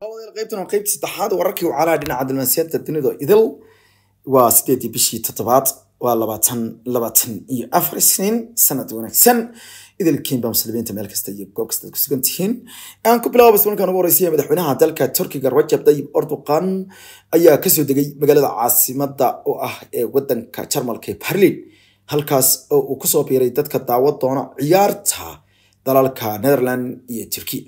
qaybtan waa qaybta saddexaad wararkii wacalaha dhinaca dalmaasiyadda dunidu idil waa sideedii bishii toddobaad waa labaatan labaatan iyo afar isniin sanad wanaagsan idilkiin muslimiinta meel kasta iyo goob kasta ku sugan tihiin aan ku bilaabo basmarkan ugu horeysaya madaxweynaha dalka turkiga rajab dayib erdogan ayaa kasoo degay magaalada caasimada oo ah ee wadanka jarmalka ee barlin halkaas oo uu kusoo biiray dadka daawa doona ciyaarta dalalka netherland iyo turkiya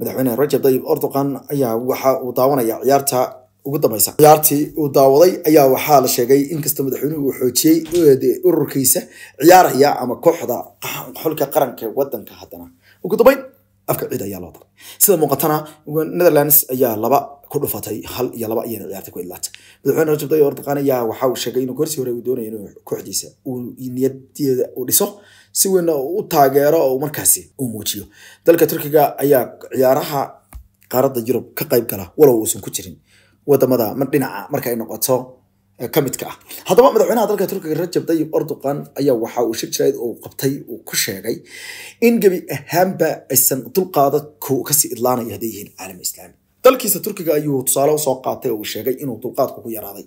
madaxweyne rajab tayyib erdogan ayaa waxa uu daawanaya ciyaarta ugu dambaysa ciyaartii uu daawaday ayaa waxaa la sheegay inkastoo madaxweynuhu uu xoojiyey ururkiisa ciyaaraya ama kooxda xulka qaranka wadanka haddana ugu dambeyn afka ciid ayaa loo daray sida muuqatana netherlands ayaa laba ku dhufatay hal iyo laba iyana ciyaarta ku idlaatay madaxweyne rajab tayyib erdogan ayaa waxa uu sheegay inuu gorsii hore uu doonaya inuu kooxdiisa uu niyadeeda uu dhiso si weynna u taageero oo markaasi uu muujiyo dalka turkiga ayaa ciyaaraha qaaradda yurub ka qayb gala walow uusan ku jirin wadamada dhinaca marka ay noqoto kamidka ah haddaba madaxweynaha dalka turkiga rajab tayyib erdogan ayaa waxa uu shir jirayd uu qabtay uu ku sheegay in gebi ahaanba aysan dulqaada kasii idlaanaya hadday yihiin caalam islaami dalkiisa turkiga ayuu tusaale usoo qaatay oo uu sheegay inuu dulqaadku ku yaraaday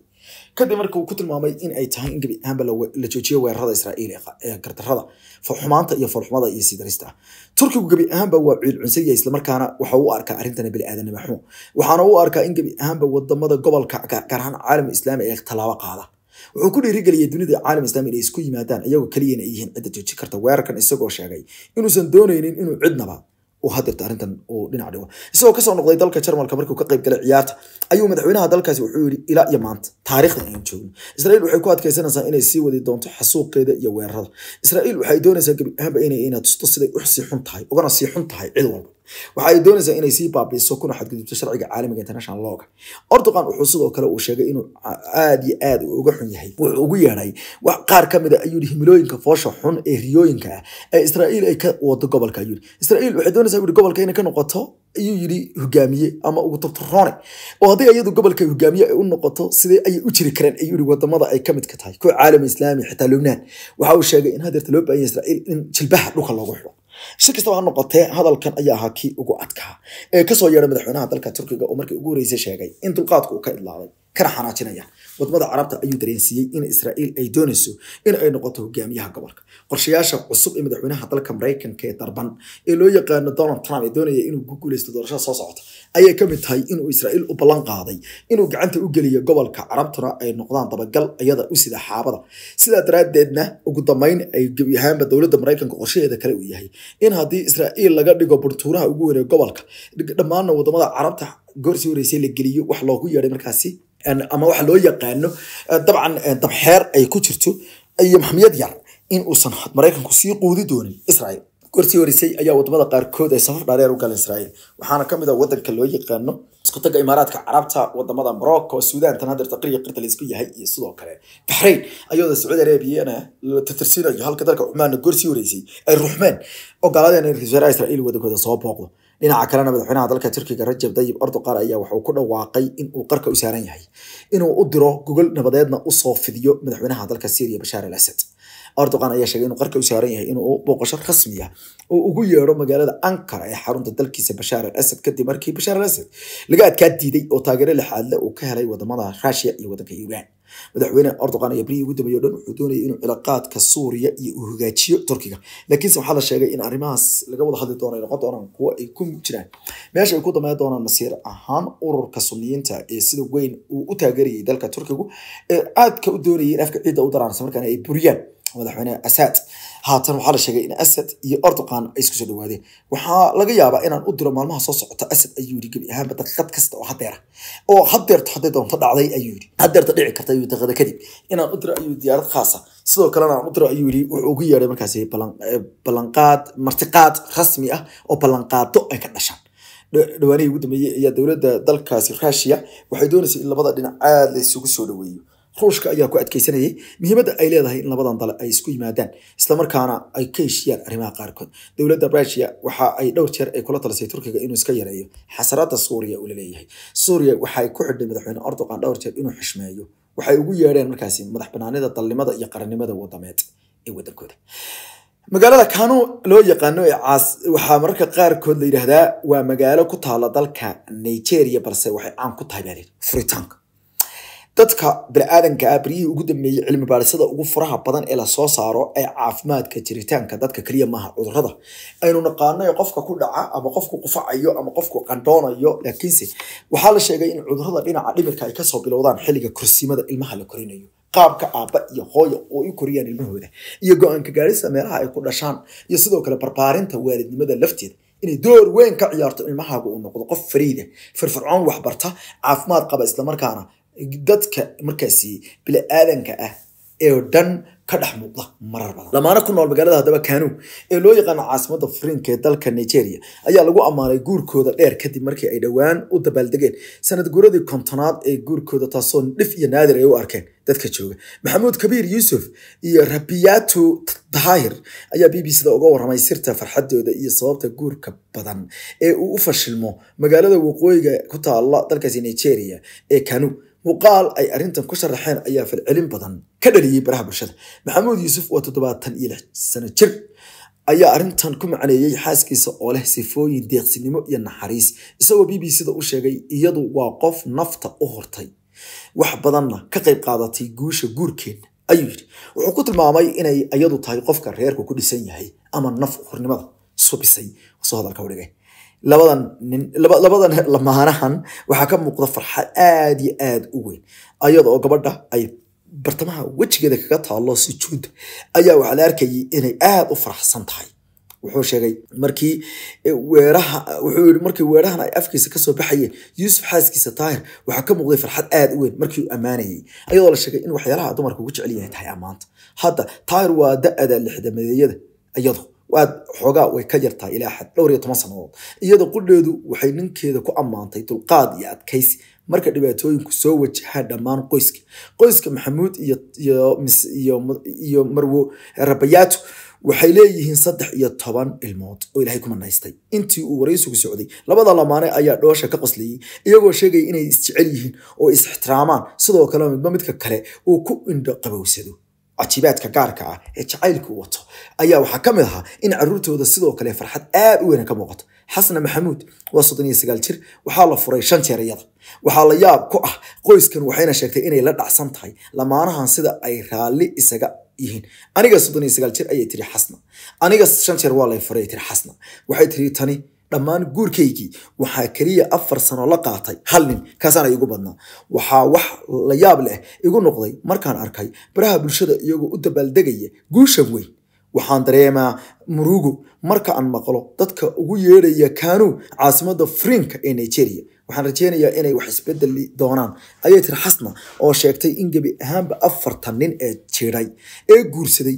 kadib markii uu ku tilmaamay in ay tahay in gebi ahaanba la joojiyo weerarada israa'iil ee gardarrada farxumaanta iyo farxumada iyo sidarista turkigu gebi ahaanba waa ciilcunsaya islamarkaana waxa uu arkaa arrintana bini'aadanimo xumo waxaana uu arkaa in gebi ahaanba wadamada gobolka gaar ahaan caalam islaami ee tallaabo qaada wuxuu ku dhiirigeliyay dunida caalam islaami inay isku yimaadaan iyagoo keliyana ay yihiin cidda joojin karta weerarkan isagoo sheegay inuusan doonaynin inuu cidnaba hadirta arintan uu dhinac dhigo isagoo kasoo noqday dalka jarmalka markuu ka qayb galay ciyaarta ayuu madaxweynaha dalkaasi wuxuu yidhi ilaa iyo maanta taarikhda ayaan joogno israiil waxay ku adkaysanaysaa inay sii wadi doonto xasuuqeeda iyo weerarada israa'iil waxay doonaysaa gebi ahaanba inay ina tusto siday usii xun tahay ugana sii xun tahay cid walba waxa ay doonaysaa inay sii baabiiso kuna xadgudubto sharciga caalamiga international looga ordogan wuxuu sidoo kale uu sheegay inuu aad iyo aad uga xun yahay wuxuu ugu yeedhay wax qaar ka mid a ah, ayuu himilooyinka foosha xun ee riyooyinka ah ee israa'iil ay ka wado gobolka ayuu israa'iil waxay doonaysaa yuri gobolka inay ka noqoto ayuu yidhi hogaamiye ama ugu tabtaroone oo haddii iyadu gobolka hogaamiye ay u noqoto sidee ayay u jiri kareen ayuu yidhi wadamada ay ka midka tahay koox caalam islaami xitaa lubnaan waxa uu sheegay in hadeerta loo baahan yahay in jilbaha dhulka loogu xidho si kastaba ha noqotee hadalkan ayaa ahaa kii ugu adkaa ee kasoo yeedha madaxweynaha dalka turkiga oo markii ugu horeysay sheegay in dulqaadku uu ka idlaaday kana xanaajinaya wadmada carabta ayuu dareensiiyey in israa'iil ay doonayso in ay noqoto hogaamiyaha gobolka qorshayaasha cusub ee madaxweynaha dalka maraykanka ee darban ee loo yaqaano donald trump ee doonaya inuu ku guuleysto doorashada soo socota ayay ka mid tahay inuu israa'iil u ballan qaaday inuu gacanta u geliyo gobolka carabtuna ay noqdaan dabagal ayada u sida xaabada sidaa daraaddeedna ugu dambeyn ay gebi ahaanba dowladda maraykanka qorshaheeda kale uu yahay in haddii israa'iil laga dhigo buntuuraha ugu weyn ee gobolka dhammaana wadamada carabta goorsi horeysay la geliyo wax loogu yeedhay markaasi ama waxa loo yaqaano dabcan dabxeer ay ku jirto iyo maxmiyad yar inuusan maraykanku sii quudi doonin israel gorsii horeysay ayaa wadamada qaarkood ay safar dhaareer u gala israel waxaana kamid a ah wadanka loo yaqaano iskudaga imaaraadka carabta wadamada morocco sudan tan hadeer taqriya qirta laysku yahay iyo sidoo kale baxrayn ayadoo sacuudi arabiyana la tirtirsinayo halka dalka cumaana gorsii horeysay ay ruxmeen oo gaaladeen wasaaraha israel wadankooda soo booqdo dhinaca kalena madaxweynaha dalka turkiga rajab dayib erdoqan ayaa waxauu ku dhawaaqay inuu qarka u saaran yahay inuu u diro gogol nabadeedna usoo fidiyo madaxweynaha dalka syriya bashaar al asad Erdogan ayaa sheegay inuu qarka u saaran yahay inuu booqasho rasmi ah oo ugu yeedho magaalada Ankara ee xarunta dalkiisa bashaar al asad kadib markii Bashar al-Assad laga adkaa diiday oo taageero lixaadle uu ka helay wadamada Russia iyo wadanka Iran madaxweyne Erdogan ayaa bariyay ugu dambeeyay dhan wuxuu doonayay inuu cilaaqaadka Suuriya iyo uu hagaajiyo Turkiga laakiinse waxaa la sheegay in arrimahaas laga wada hadli doono ay noqon doonaan kuwo ay ku jiraan meesha ay ku damayn doonaan masiir ahaan ururka Sunniyiinta ee sida weyn uu u taageerayay dalka Turkigu ee aadka u doonayay in afka ciidda u daraan islamarkaana ay buriyaan madaxweyne asad haatan waxaa la sheegay in asad iyo ordoqan ay isku soo dhawaadeen waxaa laga yaabaa inaan u diro maalmaha soo socota asad ayuu yidhi gebi ahaanba dad kasta oo hadeera oo hadeerto hadday doonto dhacday ayuu yidhi hadeerta dhici karta ayuu daqada kadib inaan u diro ayuu diyaarad khaasa sidoo kalena aan u diro ayuu yidhi wuxuu ugu yeedhay markaasi ballanqaad eh, martiqaad rasmi ah oo ballanqaado ay ka dhashaan dhawaanihii ugu dambeeyey ayaa dowladda dalkaasi rushiya waxay doonaysa in labada dhinac aad la soo dhaweeyo ruushka ayaa ku adkeysanayay muhiimada ay leedahay in labadan dal ay isku yimaadaan islamarkaana ay ka heshiyaan arrimaha qaarkood dowladda rusia waxa ay dhowr jeer ay kula talisay turkiga inuu iska yareeyo xasaraadda suuriya uu la leeyahay suuriya waxay ku xidhay madaxweyne erdogan dhowr jeer inuu xushmeeyo waxay ugu yeedheen markaasi madax banaanida dalnimada iyo qarannimada wadameed ee wadankooda magaalada kano loo yaqaano ee caas waxaa mararka qaarkood la yidhaahdaa waa magaalo ku taala dalka nigeria balse waxay caan ku tahay baa furitaanka dadka biniaadanka ah baryihii ugu dambeeyey cilmi baadhisada ugu faraha badan ee lasoo saaro ee caafimaadka jiritaanka dadka kaliya maaha cudurada aynu naqaano qofka ku dhaca ama qofku qufacayo ama qofku qandhoonayo laakiinse waxaa la sheegay in cudurada dhinaca dhimirka ay kasoo bilowdaan xilliga korsimada ilmaha la korinayo qaabka aabba iyo hooyo oo u koriyaan ilmahooda iyo go-aanka gaarista meelaha ay ku dhashaan iyo sidoo kale barbaarinta waalidnimada lafteeda inay door weyn ka ciyaarto ilmahaaga uu noqdo qof fariida firfircoon waxbarta caafimaad qaba islamarkaana dadka markaasi bili-aadanka ah ee dhan ka dhex muuqda marar badan lamaano ku nool magaalada haddaba kanu ee loo yaqaano caasimada furiinka ee dalka nigeria ayaa lagu ammaanay guurkooda dheer kadib markii ay dhowaan u dabaaldegeen sanad guuradii kontonaad ee guurkooda taasoo dhif iyo naadir ay u arkeen dadka jooga maxamuud kabiir yuusuf iyo rabiyatu daahir ayaa b b cda uga waramay sirta farxadooda iyo sababta guurka badan ee uu u fashilmo magaalada waqooyiga ku taala dalkaasi nigeria ee kanu muuqaal ay arrintan ku sharaxeen ayaa falcelin badan ka dhaliyey baraha bulshada maxamuud yuusuf oo toddobaatan iyo lix sano jir ayaa arintan ku macneeyey xaaskiisa oo leh sifooyin deeqsinimo iyo naxariis isagoo b b cda u sheegay iyadu waa qof nafta u hortay wax badanna ka qayb qaadatay guusha guurkeenna ayuu yidhi wuxuu ku tilmaamay inay iyadu tahay qofka reerku ku dhisan yahay ama naf hornimada subisay soo hadalka udhigay labadan nin labadan lamaanahan waxaa ka muuqda farxad aad iyo aad u weyn ayadoo gabadha ay bartamaha wejigeeda kaga taallo sujuudda ayaa waxaa la arkayay inay aad u faraxsan tahay wuxuu sheegay markii e, weeraha wuxuu yidhi markii weerahan ay afkiisa kasoo baxayeen yuusuf xaaskiisa taahir waxaa ka muuqday farxad aad u weyn markii uu ammaanayay ayadoo la sheegay in waxyaalaha dumarka ugu jecel yahay tahay ammaanta hadda taahir waa da-ada lixdamadeeyada iyado waad xoogaa way ka yartaa ilaa xad dhowr iyo toban sannadood iyada qudheedu waxay ninkeeda ku ammaantay dulqaad iyo adkaysi marka dhibaatooyinku soo wajahaa dhammaan qoyska qoyska maxamuud iyo marwo rabayaatu waxay leeyihiin saddex iyo toban ilmood oo ilaahay ku manaystay intii uu waraysigu socday labada lamaane ayaa dhoosha ka qosliyey iyagoo sheegaya inay isjecel yihiin oo is ixtiraamaan sidoo kale midba midka kale uu ku indho qabowsado cajibaadka gaarka ah ee jacaylku wato ayaa waxaa ka mid ahaa in caruurtooda sidoo kale farxad aad u weyna ka muuqato xasna maxamuud waa soddon iyo sagaal jir waxaa la furay shan jeer iyada waxaa la yaab ku ah qoyskan waxayna sheegtay inay la dhacsan tahay lamaanahan sida ay raalli isaga yihiin aniga soddon iyo sagaal jir ayay tiri xasna aniga shan jeer waa lay furay tiri xasna waxay tiri tani dhammaan guurkaygii waxaa keliya afar sano la qaatay hal nin kaasaana igu badnaa waxaa wax la yaab leh igu noqday markaan arkay baraha bulshada iyagoo u dabaaldegaya guushan weyn waxaan dareemaa murugo marka aan maqlo dadka ugu yeedhaya kanu caasimadda frinka ee nigeria waxaan rajeynayaa inay wax isbedeli doonaan ayay tiri xasna oo sheegtay in gebi ahaanba afartan nin ee jiray ee guursaday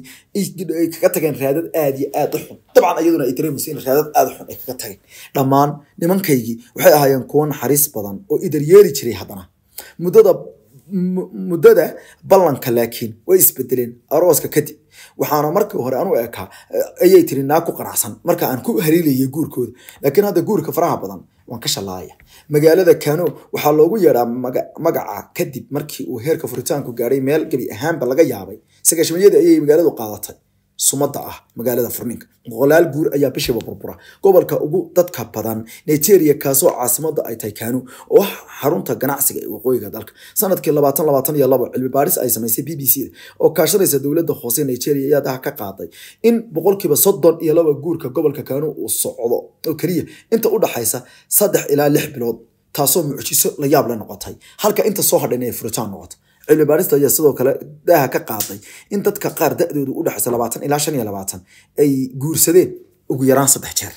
ay kaga tageen raadad aad iyo aad u xun dabcan iyaduna ay dareemaysa in raadad aad u xun ay kaga tageen dhammaan nimankaygii waxay ahaayeen kuwo naxariis badan oo idar idaryeeli jiray haddana muddada muddada ballanka laakiin way isbedeleen arooska kadib waxaana markii hore anu ekaa eh, ayay tiri naag ku qanacsan marka aan ku haliilayay guurkooda laakiin hadda guurka faraha badan waan ka shallaaya magaalada kano waxaa loogu yeedhaa magaca kadib markii uu heerka furitaanku gaadhay meel gebi ahaanba laga yaabay sagaashimanyadii ayay magaaladu qaadatay sumada ah magaalada furniinka boqolaal guur ayaa bishiiba burbura gobolka ugu dadka badan nigeria kaasoo caasimada ay tahay kanu oo xarunta ganacsiga ee waqooyiga dalka sanadkii labaatan labaatan cilmi baaris ay samaysay b b c oo kaashanaysa dowladda hoose nigeria ayaa daha ka qaaday in boqolkiiba soddon iyo laba guurka gobolka kanu uu socdo oo keliya inta u dhaxaysa saddex ilaa lix bilood taasoo mucjiso la yaab la noqotay halka inta soo hadhan ee furitaan noqota cilmi baarista ayaa sidoo kale daaha ka qaaday in dadka qaar da-doodu u dhexaysa labaatan ilaa shan iyo labaatan ay guursadeen ugu yaraan saddex jeer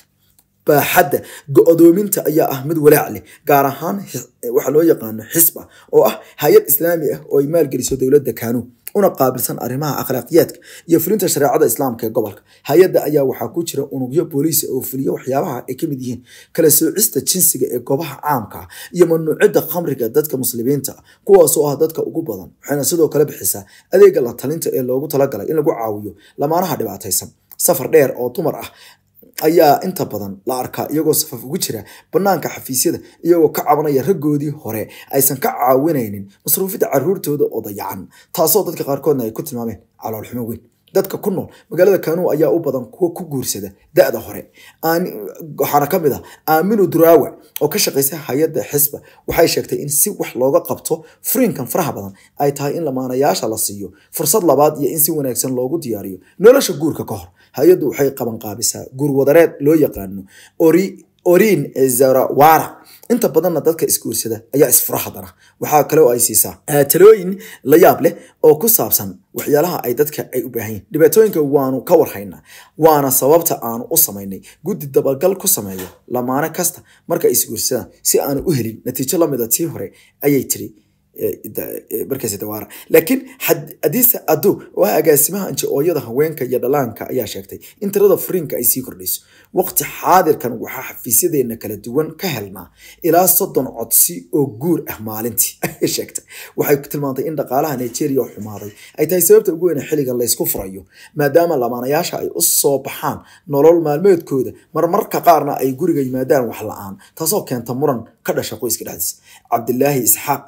baaxadda go-doominta ayaa ah mid walaac leh gaar ahaan eh, waxaa loo yaqaano xisba oo ah hay-ad islaami ah oo ay maalgeliso dowladda kanuun una qaabilsan arrimaha akhlaaqiyaadka iyo fulinta shareecada islaamka ee gobolka hay-adda ayaa waxaa ku jira unugyo booliisa ah oo fuliya waxyaabaha ay kamid yihiin kala soocista jinsiga ee goobaha caamka iyo mamnuucidda khamriga dadka muslimiinta kuwaasoo ah dadka ugu badan waxayna sidoo kale bixisaa adeega la talinta ee loogu talagalay in lagu caawiyo lamaanaha dhibaataysan safar dheer oo dumar ah ayaa inta badan la arkaa iyagoo safaf ugu jira banaanka xafiisyada iyagoo ka cabanaya raggoodii hore aysan ka caawinaynin masruufidda caruurtooda oo dayacan taasoo dadka qaarkoodna ay ku tilmaameen caloolxumo weyn dadka ku nool magaalada kanuun ayaa u badan kuwa ku guursada da-da hore waxaana ka mid ah aaminu duraawa oo ka shaqaysa hay-adda xisba waxay sheegtay in si wax looga qabto furiinkan faraha badan ay tahay in lamaanayaasha la siiyo fursad labaad iyo in si wanaagsan loogu diyaariyo nolosha guurka ka hor hay-addu waxay qabanqaabisaa gurwadareed loo yaqaano orin ezarawara inta badanna dadka isguursada ayaa isfura hadana waxaa kale oo ay siisaa e, talooyin la yaab leh oo ku saabsan waxyaalaha ay dadka ay u baahan yihin dhibaatooyinka waanu ka warhaynaa waana sababta aanu u samaynay guddi dabagal ku sameeya lamaane kasta marka isguursada si aanu u helin natiijo lamida ah tii hore ayay tiri markaas dawaara laakiin adisa adu waa agaasimaha anji-ooyada haweenka iyo dhalaanka ayaa sheegtay in tirada furiinka ay sii kordhayso waqti xaadirkan waxaa xafiisyadeena kala duwan ka helnaa ilaa soddon codsi oo guur ah maalintii ayay sheegtay waxay tilmaantay in dhaqaalaha nigeria oo xumaaday ay tahay sababta ugu weyn xilligan laysku furayo maadaama lamaanayaasha ay u soo baxaan nolol maalmeedkooda marmarka qaarna ay guriga yimaadaan wax la-aan taasoo keenta muran ka dhasha qoyska dhexdiisa cabdilaahi isxaaq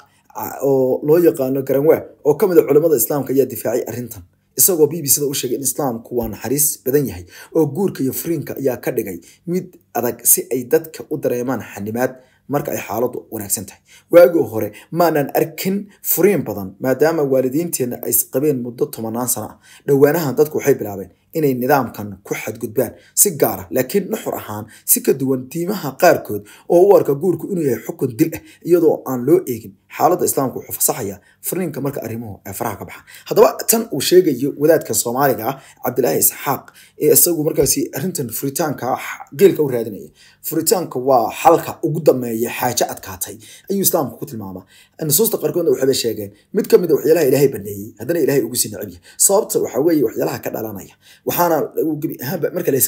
oo loo yaqaano garanwa oo ka mid a ah culamada islaamka ayaa difaacay arintan isagoo b b c da u sheegay in islaamku waa naxariis badan yahay oo guurka iyo furiinka ayaa ka dhigay mid adag si ay dadka u dareemaan xanimaad marka ay xaaladu wanaagsan tahay waagii hore maanaan arkin furiin badan maadaama waalidiinteenna ay isqabeen muddo tobanaan sano ah dhowaanahan dadku waxay bilaabeen inay nidaamkan ku xadgudbaan si gaara ah, laakiin nuxur ahaan si ka duwan diimaha qaarkood oo u arka guurku inuu yahay xukun dil ah iyadoo aan loo eegin xaalada islaamka wuxuu fasaxaya fariinka marka arrimuhu ay faraha ka baxaan haddaba tan uu sheegayo wadaadka soomaaliga ah, cabdilaahi isxaaq ee isagu markaasi arrintan furitaanka ah geelka u raadinaya furitaanka waa xalka ugu dambeeya xaaje adkaatay ayuu islaamka ku tilmaamaa nusuusta qaarkoodna waxay sheegeen mid ka mid ah waxyaalaha ilaahay baneeyey haddana ilaahay ugu sii necabyahay sababta waxaa waxyaalaha ka dhalanaya waxaana gebi ahaanba marka la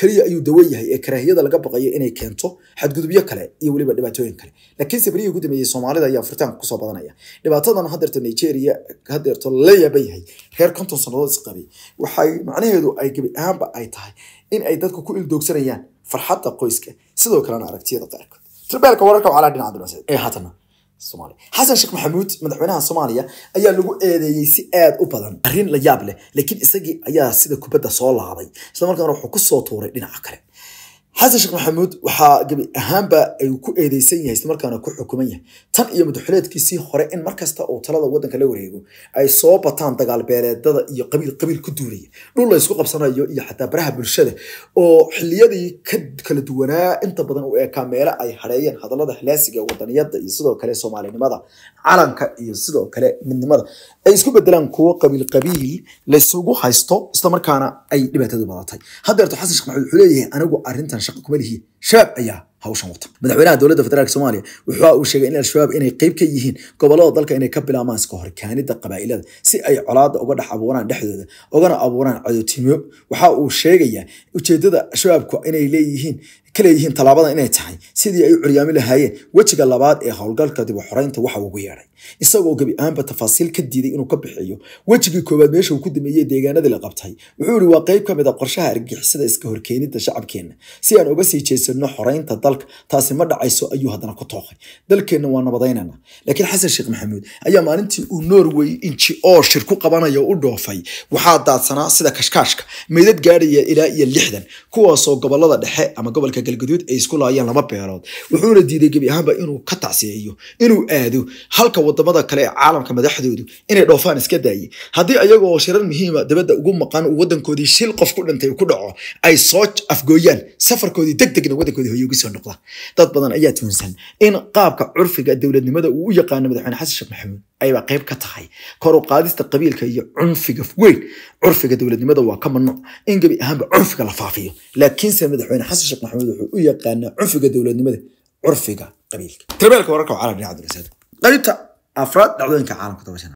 keliya ayuu dawo ee karaahiyada laga baqayo inay keento xadgudubyo kale iyo weliba dhibaatooyin kale laakiinse berihii ugu dambeeyey soomaalida ayaa furitaanka kusoo badanaya dhibaatadan hadeerto nigeria hadeerto la yaaba yahay reer konton sannadood is waxay macnaheedu ay gebi ahaanba ay tahay in ay dadku ku ildoogsanayaan farxadda qoyska sidoo kalena aragtiyada qaarkood tirbeelka wararka wacalaa dhinaca abdilmasiid ee haatana xasan sheekh maxamuud madaxweynaha soomaaliya ayaa lagu eedeeyey si aad u badan arrin la yaab leh laakiin isagii ayaa sida kubadda soo laabay isla wuxuu kusoo tuuray dhinaca kale xasan sheekh maxamuud waxaa gebi ahaanba ay ku eedeysan yahay islamarkaana ku xukuman yahay tan iyo madaxuleedkiisii hore in markasta uu talada waddanka la wareego ay soo bataan dagaalbeeleedada iyo qabiil qabiil ku duulaya dhul la ysku qabsanayo iyo xataa baraha bulshada oo xiliyadii ka kala duwanaa inta badan u eekaa meelo ay hareeyeen hadalada halaasiga wadaniyada iyo sidoo kale soomaalinimada calanka iyo sidoo kale midnimada ay isku bedelaan kuwo qabiil qabiil laysugu haysto islamarkaana ay dhibaatadu badatay haddeerto xasan sheekh maxamuud wuxuu leeyahay anigu arrintan shaqo kuma lihiin shabaab ayaha hawshan wata madaxweynaha dowladda federaalk soomaaliya waxa ah uu sheegay in al-shabaab inay qayb ka yihiin gobolada dalka inay ka bilaabaan iska qabaa'ilada si ay colaada uga dhex abuuraan dhexdooda ugana abuuraan cadotinimo waxa uu sheegayaa ujeedada shabaabku inay leeyihiin kaleeyihiin tallaabada inay tahay sidii ay u curyaami lahaayeen wejiga labaad ee howlgalka dib u xoreynta waxa ugu yeedhay isagoo gebi ahaanba tafaasiil ka diiday inuu ka bixiyo wejigii koowaad meesha uu ku dameeyey deegaanadii la qabtay wuxuu ihi waa qayb ka mid a ah qorshaha argixisada iska horkeenida shacabkeenna si aan uga sii jeesanno xoreynta dalka taasi ma dhacayso ayuu haddana ku tooqay dalkeenna waa nabadaynana laakiin xasan sheekh maxamuud ayaa maalintii uu norway inji oo shir ku qabanayo u dhoofay waxaa daadsanaa sida kashkaashka meydad gaadhaya ilaa iyo lixdan kuwaasoo gobolada dhexe ama gobolka galgaduud ay isku laayeen laba beelood wuxuuna diiday gebi ahaanba inuu ka tacsiyeeyo inuu aado halka wadamada kale ee caalamka madaxdoodu inay dhoofaan iska daayay haddii ayagoo shirar muhiima ah dabadda ugu maqan uu wadankoodii shil qof ku dhintay ku dhaco ay soo afgooyaan safarkoodii deg wadankoodii hoyo ugu soo noqda dad badan ayaa tuunsan in qaabka curfiga dowladnimada uu u yaqaano madaxweyne xasan sheekh maxamuud ayba qayb ka tahay kor u qaadista qabiilka iyo cunfiga weyn curfiga dowladnimada waa ka mamnuuc in gebi ahaanba cunfiga la faafiyo laakiinse madaxweyne xasan sheekh maxamuud wuxuu u yaqaanaa cunfiga dowladnimada curfiga qabiilka tirbeelka wararka oo caalam qaybta afraad dhacdooyinka caalamka tobasan